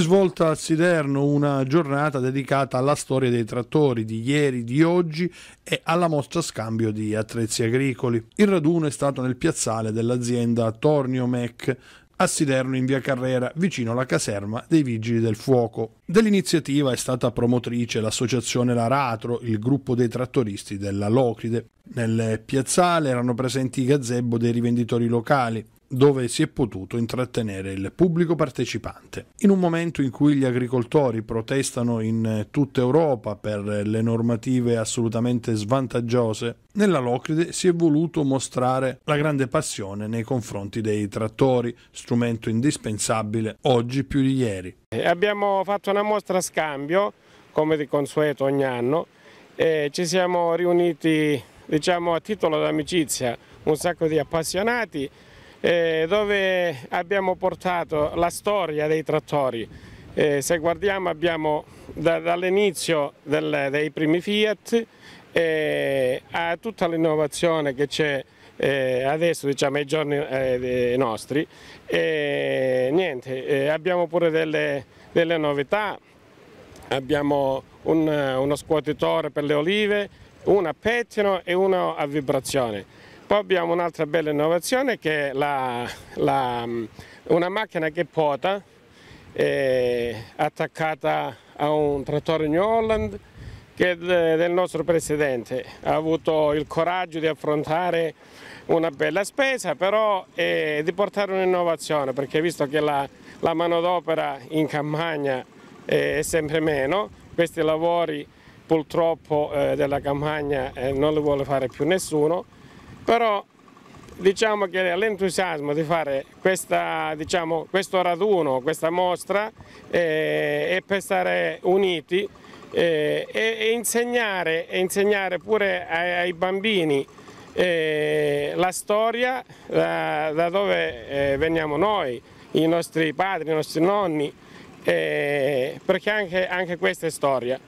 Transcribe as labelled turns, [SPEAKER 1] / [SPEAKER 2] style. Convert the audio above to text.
[SPEAKER 1] svolta a Siderno una giornata dedicata alla storia dei trattori di ieri, di oggi e alla mostra scambio di attrezzi agricoli. Il raduno è stato nel piazzale dell'azienda Tornio Mec a Siderno in via Carrera, vicino alla caserma dei Vigili del Fuoco. Dell'iniziativa è stata promotrice l'associazione Laratro, il gruppo dei trattoristi della Locride. Nel piazzale erano presenti i gazebo dei rivenditori locali dove si è potuto intrattenere il pubblico partecipante. In un momento in cui gli agricoltori protestano in eh, tutta Europa per le normative assolutamente svantaggiose, nella Locride si è voluto mostrare la grande passione nei confronti dei trattori, strumento indispensabile oggi più di ieri.
[SPEAKER 2] Abbiamo fatto una mostra a scambio, come di consueto ogni anno, e ci siamo riuniti diciamo, a titolo d'amicizia un sacco di appassionati eh, dove abbiamo portato la storia dei trattori. Eh, se guardiamo abbiamo da, dall'inizio dei primi Fiat eh, a tutta l'innovazione che c'è eh, adesso diciamo ai giorni eh, nostri e niente eh, abbiamo pure delle, delle novità abbiamo un, uno scuotitore per le olive uno a pettino e uno a vibrazione poi abbiamo un'altra bella innovazione che è la, la, una macchina che pota attaccata a un trattore New Holland che del nostro presidente ha avuto il coraggio di affrontare una bella spesa però eh, di portare un'innovazione perché visto che la, la manodopera in campagna è sempre meno questi lavori purtroppo eh, della campagna eh, non li vuole fare più nessuno però diciamo che l'entusiasmo di fare questa, diciamo, questo raduno, questa mostra eh, è per stare uniti eh, e, e, insegnare, e, insegnare, pure ai, ai bambini eh, la storia da, da dove eh, veniamo noi, i nostri padri, i nostri nonni, eh, perché anche, anche questa è storia.